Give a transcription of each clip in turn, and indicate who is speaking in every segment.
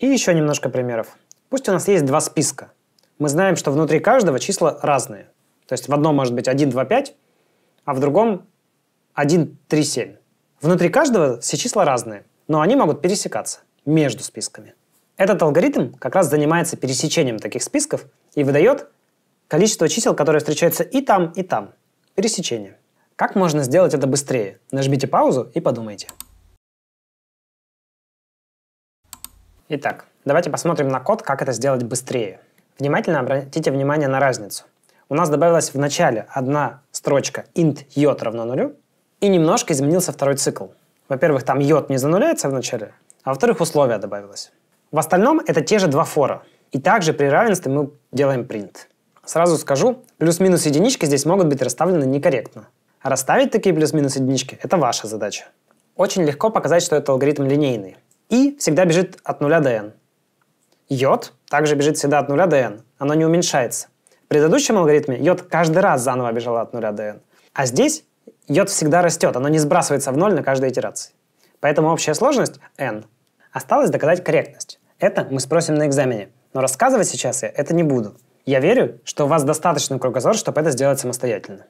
Speaker 1: И еще немножко примеров. Пусть у нас есть два списка. Мы знаем, что внутри каждого числа разные. То есть в одном может быть 1, 2, 5, а в другом 1, 3, 7. Внутри каждого все числа разные, но они могут пересекаться между списками. Этот алгоритм как раз занимается пересечением таких списков и выдает количество чисел, которые встречаются и там, и там. Пересечение. Как можно сделать это быстрее? Нажмите паузу и подумайте. Итак, давайте посмотрим на код, как это сделать быстрее. Внимательно обратите внимание на разницу. У нас добавилась в начале одна строчка int йод равно нулю, и немножко изменился второй цикл. Во-первых, там йод не зануляется в начале, а во-вторых, условия добавилось. В остальном это те же два фора. И также при равенстве мы делаем print. Сразу скажу, плюс-минус единички здесь могут быть расставлены некорректно. расставить такие плюс-минус единички – это ваша задача. Очень легко показать, что этот алгоритм линейный. И всегда бежит от 0 до n. Йод также бежит всегда от 0 до n. Оно не уменьшается. В предыдущем алгоритме йод каждый раз заново бежало от 0 до n. А здесь йод всегда растет, оно не сбрасывается в ноль на каждой итерации. Поэтому общая сложность n. Осталось доказать корректность. Это мы спросим на экзамене. Но рассказывать сейчас я это не буду. Я верю, что у вас достаточно кругозор, чтобы это сделать самостоятельно.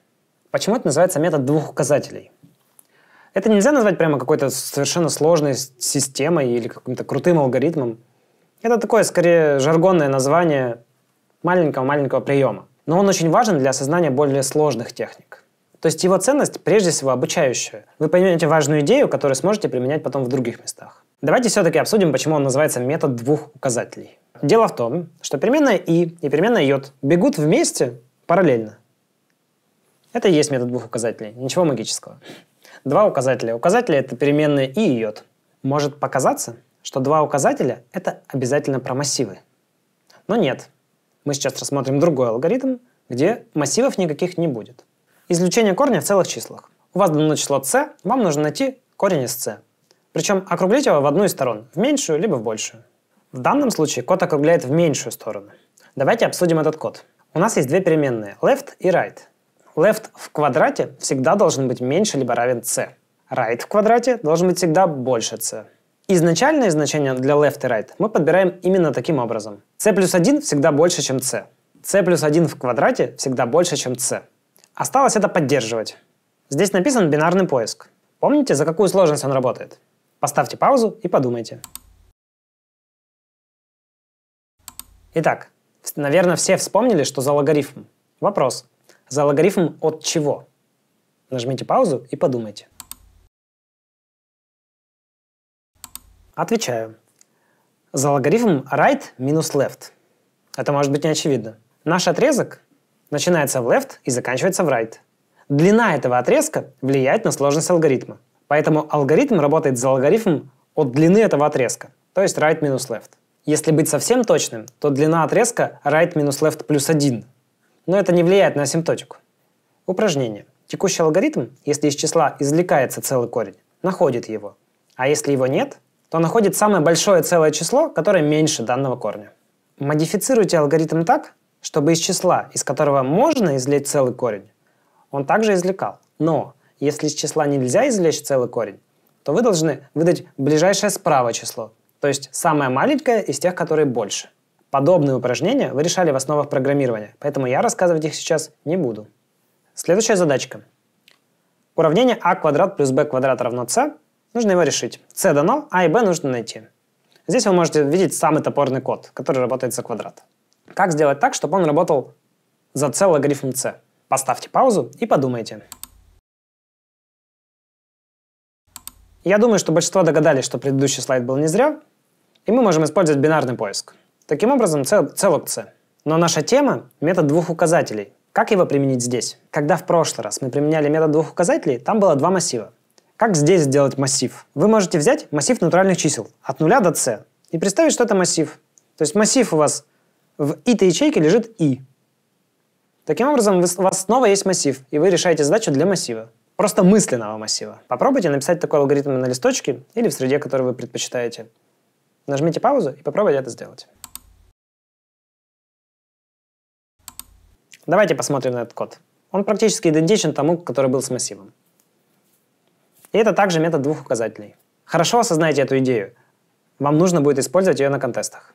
Speaker 1: Почему это называется метод двух указателей? Это нельзя назвать прямо какой-то совершенно сложной системой или каким-то крутым алгоритмом. Это такое, скорее, жаргонное название маленького-маленького приема. Но он очень важен для осознания более сложных техник. То есть его ценность прежде всего обучающая. Вы поймете важную идею, которую сможете применять потом в других местах. Давайте все-таки обсудим, почему он называется метод двух указателей. Дело в том, что переменная i и переменная j бегут вместе параллельно. Это и есть метод двух указателей, ничего магического. Два указателя. Указатели — это переменные и и йод. Может показаться, что два указателя — это обязательно про массивы. Но нет. Мы сейчас рассмотрим другой алгоритм, где массивов никаких не будет. Извлечение корня в целых числах. У вас дано число c, вам нужно найти корень из c. Причем округлить его в одну из сторон, в меньшую либо в большую. В данном случае код округляет в меньшую сторону. Давайте обсудим этот код. У нас есть две переменные left и right. Left в квадрате всегда должен быть меньше либо равен c. Right в квадрате должен быть всегда больше c. Изначальные значения для left и right мы подбираем именно таким образом. c плюс 1 всегда больше, чем c. c плюс 1 в квадрате всегда больше, чем c. Осталось это поддерживать. Здесь написан бинарный поиск. Помните, за какую сложность он работает? Поставьте паузу и подумайте. Итак, наверное, все вспомнили, что за логарифм. Вопрос, за логарифм от чего? Нажмите паузу и подумайте. Отвечаю. За логарифм right минус left. Это может быть не очевидно. Наш отрезок начинается в left и заканчивается в right. Длина этого отрезка влияет на сложность алгоритма. Поэтому алгоритм работает за логарифм от длины этого отрезка, то есть right минус left. Если быть совсем точным, то длина отрезка right минус left плюс 1, но это не влияет на асимптотику. Упражнение. Текущий алгоритм, если из числа извлекается целый корень, находит его. А если его нет, то находит самое большое целое число, которое меньше данного корня. Модифицируйте алгоритм так, чтобы из числа, из которого можно извлечь целый корень, он также извлекал. Но если из числа нельзя извлечь целый корень, то вы должны выдать ближайшее справа число, то есть самое маленькое из тех, которые больше. Подобные упражнения вы решали в основах программирования, поэтому я рассказывать их сейчас не буду. Следующая задачка. Уравнение а квадрат плюс b квадрат равно c. Нужно его решить. c дано, а и b нужно найти. Здесь вы можете видеть самый топорный код, который работает за квадрат. Как сделать так, чтобы он работал за c логарифм c? Поставьте паузу и подумайте. Я думаю, что большинство догадались, что предыдущий слайд был не зря, и мы можем использовать бинарный поиск. Таким образом, цел, целок C. Но наша тема – метод двух указателей. Как его применить здесь? Когда в прошлый раз мы применяли метод двух указателей, там было два массива. Как здесь сделать массив? Вы можете взять массив натуральных чисел от 0 до c и представить, что это массив. То есть массив у вас в i-то ячейке лежит i. Таким образом, у вас снова есть массив, и вы решаете задачу для массива. Просто мысленного массива. Попробуйте написать такой алгоритм на листочке или в среде, которую вы предпочитаете. Нажмите паузу и попробуйте это сделать. Давайте посмотрим на этот код. Он практически идентичен тому, который был с массивом. И это также метод двух указателей. Хорошо осознайте эту идею. Вам нужно будет использовать ее на контестах.